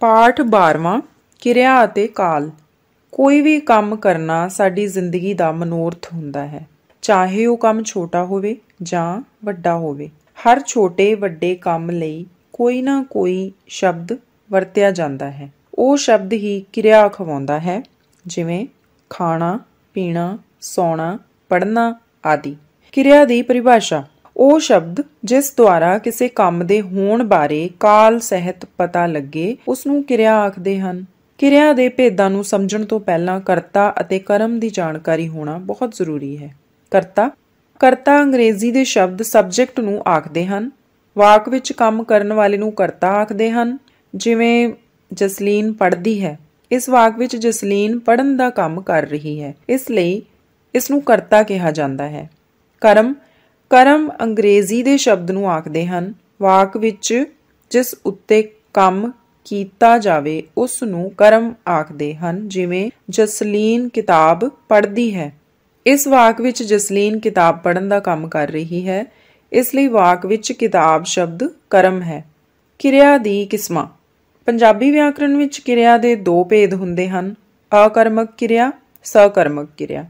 ਪਾਠ 12ਵਾਂ ਕਿਰਿਆ ਅਤੇ ਕਾਲ ਕੋਈ ਵੀ ਕੰਮ ਕਰਨਾ ਸਾਡੀ ਜ਼ਿੰਦਗੀ ਦਾ ਮਨੋਰਥ ਹੁੰਦਾ ਹੈ ਚਾਹੇ ਉਹ ਕੰਮ ਛੋਟਾ ਹੋਵੇ ਜਾਂ ਵੱਡਾ ਹੋਵੇ ਹਰ ਛੋਟੇ ਵੱਡੇ ਕੰਮ ਲਈ ਕੋਈ ਨਾ ਕੋਈ ਸ਼ਬਦ ਵਰਤਿਆ ਜਾਂਦਾ ਹੈ ਉਹ ਸ਼ਬਦ ਹੀ ਕਿਰਿਆ ਖਵਾਉਂਦਾ ਹੈ ਜਿਵੇਂ ਖਾਣਾ ਪੀਣਾ ਸੌਣਾ ਪੜਨਾ ਆਦਿ ਕਿਰਿਆ ਦੀ ਪਰਿਭਾਸ਼ਾ ਉਹ ਸ਼ਬਦ ਜਿਸ ਦੁਆਰਾ ਕਿਸੇ ਕੰਮ ਦੇ ਹੋਣ ਬਾਰੇ ਕਾਲ ਸਹਿਤ ਪਤਾ ਲੱਗੇ ਉਸ ਨੂੰ ਕਿਰਿਆ ਆਖਦੇ ਹਨ ਕਿਰਿਆ ਦੇ ਭੇਦਾਂ ਨੂੰ ਸਮਝਣ ਤੋਂ ਪਹਿਲਾਂ ਕਰਤਾ ਅਤੇ ਕਰਮ ਦੀ ਜਾਣਕਾਰੀ ਹੋਣਾ ਬਹੁਤ ਜ਼ਰੂਰੀ ਹੈ ਕਰਤਾ ਕਰਤਾ ਅੰਗਰੇਜ਼ੀ ਦੇ ਸ਼ਬਦ ਸਬਜੈਕਟ ਨੂੰ ਆਖਦੇ ਹਨ ਵਾਕ ਵਿੱਚ ਕੰਮ ਕਰਨ ਵਾਲੇ ਨੂੰ ਕਰਤਾ ਆਖਦੇ ਹਨ ਜਿਵੇਂ ਜਸਲੀਨ ਪੜ੍ਹਦੀ ਹੈ ਇਸ ਵਾਕ ਵਿੱਚ ਜਸਲੀਨ ਪੜਨ ਦਾ ਕੰਮ ਕਰ ਰਹੀ ਹੈ ਇਸ ਲਈ ਇਸ ਨੂੰ ਕਰਤਾ ਕਿਹਾ ਜਾਂਦਾ ਹੈ ਕਰਮ ਕਰਮ ਅੰਗਰੇਜ਼ੀ ਦੇ ਸ਼ਬਦ ਨੂੰ ਆਖਦੇ ਹਨ ਵਾਕ ਵਿੱਚ ਜਿਸ ਉੱਤੇ ਕੰਮ ਕੀਤਾ ਜਾਵੇ ਉਸ ਨੂੰ ਕਰਮ ਆਖਦੇ ਹਨ ਜਿਵੇਂ ਜਸਲੀਨ ਕਿਤਾਬ ਪੜ੍ਹਦੀ ਹੈ ਇਸ ਵਾਕ ਵਿੱਚ ਜਸਲੀਨ ਕਿਤਾਬ ਪੜ੍ਹਨ ਦਾ ਕੰਮ ਕਰ ਰਹੀ ਹੈ ਇਸ ਲਈ ਵਾਕ ਵਿੱਚ ਕਿਤਾਬ ਸ਼ਬਦ ਕਰਮ ਹੈ ਕਿਰਿਆ ਦੀ ਕਿਸਮਾਂ ਪੰਜਾਬੀ ਵਿਆਕਰਣ ਵਿੱਚ ਕਿਰਿਆ ਦੇ ਦੋ ਭੇਦ ਹੁੰਦੇ ਹਨ ਅਕਰਮਕ ਕਿਰਿਆ ਸਕਰਮਕ ਕਿਰਿਆ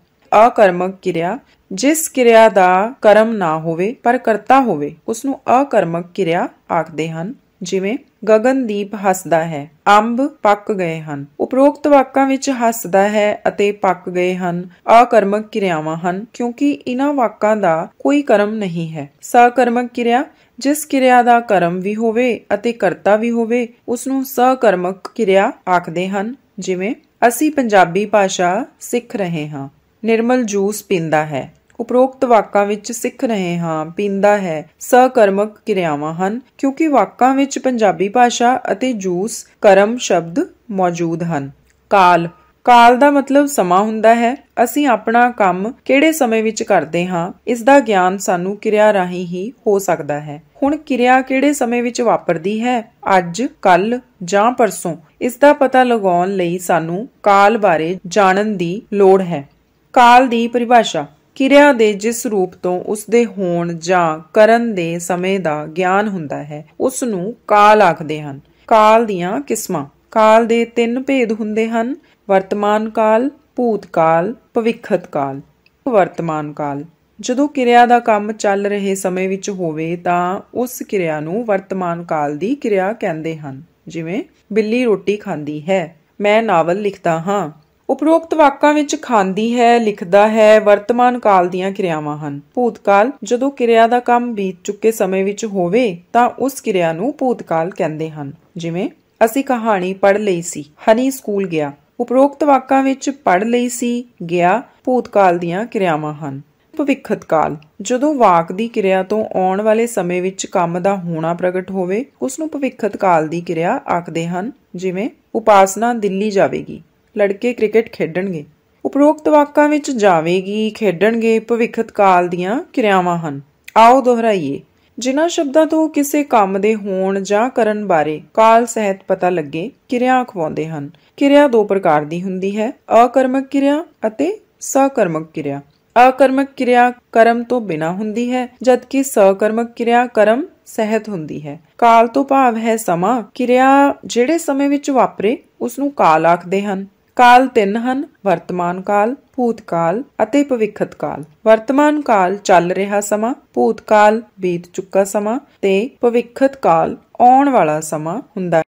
ਅਕਰਮਕ ਕਿਰਿਆ ਜਿਸ ਕਿਰਿਆ ਦਾ ਕਰਮ ਨਾ ਹੋਵੇ ਪਰ ਕਰਤਾ ਹੋਵੇ ਉਸ ਨੂੰ ਅਕਰਮਕ ਕਿਰਿਆ ਆਖਦੇ ਹਨ ਜਿਵੇਂ ਗਗਨਦੀਪ ਹੱਸਦਾ ਹੈ ਅੰਬ ਪੱਕ ਗਏ ਹਨ ਉਪਰੋਕਤ ਵਾਕਾਂ ਵਿੱਚ ਹੱਸਦਾ ਹੈ ਅਤੇ ਪੱਕ ਗਏ ਹਨ ਅਕਰਮਕ ਕਿਰਿਆਵਾਂ ਹਨ ਕਿਉਂਕਿ ਇਹਨਾਂ ਵਾਕਾਂ ਦਾ ਕੋਈ ਕਰਮ ਨਹੀਂ ਹੈ ਸਕਰਮਕ ਕਿਰਿਆ ਜਿਸ ਕਿਰਿਆ ਦਾ ਕਰਮ ਵੀ ਹੋਵੇ ਅਤੇ ਕਰਤਾ ਵੀ ਹੋਵੇ ਉਸ ਨੂੰ ਸਕਰਮਕ ਕਿਰਿਆ ਆਖਦੇ ਹਨ ਜਿਵੇਂ ਅਸੀਂ ਪੰਜਾਬੀ ਭਾਸ਼ਾ ਸਿੱਖ ਰਹੇ ਹਾਂ ਨਿਰਮਲ ਜੂਸ ਪੀਂਦਾ ਹੈ ਉਪਰੋਕਤ ਵਾਕਾਂ ਵਿੱਚ ਸਿੱਖ ਰਹੇ ਹਾਂ ਪੀਂਦਾ ਹੈ ਸਹਕਰਮਕ ਕਿਰਿਆਵਾਂ ਹਨ ਕਿਉਂਕਿ ਵਾਕਾਂ ਵਿੱਚ ਪੰਜਾਬੀ ਭਾਸ਼ਾ ਅਤੇ ਜੂਸ ਕਰਮ ਸ਼ਬਦ ਮੌਜੂਦ ਹਨ ਕਾਲ ਕਾਲ ਦਾ ਮਤਲਬ ਸਮਾਂ ਹੁੰਦਾ ਹੈ ਅਸੀਂ ਆਪਣਾ ਕੰਮ ਕਿਹੜੇ ਸਮੇਂ ਵਿੱਚ ਕਰਦੇ ਹਾਂ ਇਸ ਦਾ ਗਿਆਨ ਸਾਨੂੰ ਕਿਰਿਆ ਰਾਹੀਂ ਹੀ ਹੋ ਸਕਦਾ ਹੈ ਹੁਣ ਕਿਰਿਆ ਕਿਹੜੇ ਸਮੇਂ ਵਿੱਚ ਵਾਪਰਦੀ ਹੈ ਅੱਜ ਕੱਲ ਜਾਂ ਪਰਸੋਂ ਇਸ ਦਾ ਪਤਾ ਲਗਾਉਣ ਲਈ ਸਾਨੂੰ ਕਾਲ ਬਾਰੇ ਜਾਣਨ ਦੀ ਲੋੜ ਹੈ ਕਾਲ ਦੀ ਪਰਿਭਾਸ਼ਾ ਕਿਰਿਆ ਦੇ ਜਿਸ ਰੂਪ ਤੋਂ ਉਸ ਦੇ ਹੋਣ ਜਾਂ ਕਰਨ ਦੇ ਸਮੇਂ ਦਾ ਗਿਆਨ ਹੁੰਦਾ ਹੈ ਉਸ ਨੂੰ ਕਾਲ ਆਖਦੇ ਹਨ ਕਾਲ ਦੀਆਂ ਕਿਸਮਾਂ ਕਾਲ ਦੇ ਤਿੰਨ ਭੇਦ ਹੁੰਦੇ ਹਨ ਵਰਤਮਾਨ ਕਾਲ ਭੂਤ ਕਾਲ ਭਵਿੱਖਤ ਕਾਲ ਵਰਤਮਾਨ ਕਾਲ ਜਦੋਂ ਕਿਰਿਆ ਦਾ ਕੰਮ ਚੱਲ ਰਹੇ ਸਮੇਂ ਵਿੱਚ ਹੋਵੇ ਤਾਂ ਉਸ ਕਿਰਿਆ ਨੂੰ ਵਰਤਮਾਨ ਕਾਲ ਦੀ ਕਿਰਿਆ ਕਹਿੰਦੇ ਹਨ ਜਿਵੇਂ ਬਿੱਲੀ ਰੋਟੀ ਖਾਂਦੀ ਹੈ ਮੈਂ ਨਾਵਲ ਲਿਖਦਾ ਹਾਂ ਉਪਰੋਕਤ ਵਾਕਾਂ ਵਿੱਚ ਖਾਂਦੀ ਹੈ ਲਿਖਦਾ ਹੈ ਵਰਤਮਾਨ ਕਾਲ ਦੀਆਂ ਕਿਰਿਆਵਾਂ ਹਨ ਭੂਤਕਾਲ ਜਦੋਂ ਕਿਰਿਆ ਦਾ ਕੰਮ ਬੀਤ ਚੁੱਕੇ ਸਮੇਂ ਵਿੱਚ ਹੋਵੇ ਤਾਂ ਉਸ ਕਿਰਿਆ ਨੂੰ ਭੂਤਕਾਲ ਕਹਿੰਦੇ ਹਨ ਜਿਵੇਂ ਅਸੀਂ ਕਹਾਣੀ ਪੜ ਲਈ ਸੀ ਹਨੀ ਸਕੂਲ ਗਿਆ ਉਪਰੋਕਤ ਵਾਕਾਂ ਵਿੱਚ ਪੜ ਲਈ ਸੀ ਗਿਆ ਭੂਤਕਾਲ ਦੀਆਂ ਕਿਰਿਆਵਾਂ ਹਨ ਭਵਿੱਖਤ ਕਾਲ ਜਦੋਂ ਵਾਕ ਦੀ ਕਿਰਿਆ ਤੋਂ ਆਉਣ ਵਾਲੇ ਸਮੇਂ ਵਿੱਚ ਕੰਮ ਦਾ ਹੋਣਾ ਪ੍ਰਗਟ ਹੋਵੇ ਉਸ ਨੂੰ ਭਵਿੱਖਤ ਕਾਲ ਦੀ ਕਿਰਿਆ ਆਖਦੇ ਹਨ ਜਿਵੇਂ ਉਪਾਸਨਾ ਦਿੱਲੀ ਜਾਵੇਗੀ ਲੜਕੇ ਕ੍ਰਿਕਟ ਖੇਡਣਗੇ ਉਪਰੋਕਤ ਵਾਕਾਂ ਵਿੱਚ ਜਾਵੇਗੀ ਖੇਡਣਗੇ ਭਵਿੱਖਤ ਕਾਲ ਦੀਆਂ ਕਿਰਿਆਵਾਂ ਹਨ ਆਓ ਦੁਹਰਾਈਏ ਜਿਨ੍ਹਾਂ ਸ਼ਬਦਾਂ ਤੋਂ ਕਿਸੇ ਕੰਮ ਦੇ ਹੋਣ ਜਾਂ ਕਰਨ ਬਾਰੇ ਕਾਲ ਸਹਿਤ ਪਤਾ ਲੱਗੇ ਕਿਰਿਆ ਖਵਾਉਂਦੇ ਹਨ ਕਿਰਿਆ ਦੋ ਪ੍ਰਕਾਰ ਦੀ ਹੁੰਦੀ ਹੈ ਅਕਰਮਕ ਕਿਰਿਆ ਅਤੇ ਸਕਰਮਕ ਕਿਰਿਆ ਅਕਰਮਕ ਕਿਰਿਆ ਕਰਮ ਤੋਂ ਬਿਨਾ ਹੁੰਦੀ ਹੈ ਜਦਕਿ ਸਕਰਮਕ ਕਿਰਿਆ ਕਰਮ ਸਹਿਤ ਹੁੰਦੀ ਹੈ ਕਾਲ ਤੋਂ ਭਾਵ ਹੈ ਸਮਾਂ ਕਿਰਿਆ ਜਿਹੜੇ ਸਮੇਂ ਵਿੱਚ ਵਾਪਰੇ ਉਸ ਨੂੰ ਕਾਲ ਆਖਦੇ ਹਨ ਕਾਲ ਤਿੰਨ ਹਨ ਵਰਤਮਾਨ ਕਾਲ ਭੂਤ ਕਾਲ ਅਤੇ ਭਵਿੱਖਤ ਕਾਲ ਵਰਤਮਾਨ ਕਾਲ ਚੱਲ ਰਿਹਾ ਸਮਾਂ ਭੂਤ ਕਾਲ ਬੀਤ ਚੁੱਕਾ ਸਮਾਂ ਤੇ ਭਵਿੱਖਤ ਕਾਲ ਆਉਣ ਵਾਲਾ ਸਮਾਂ ਹੁੰਦਾ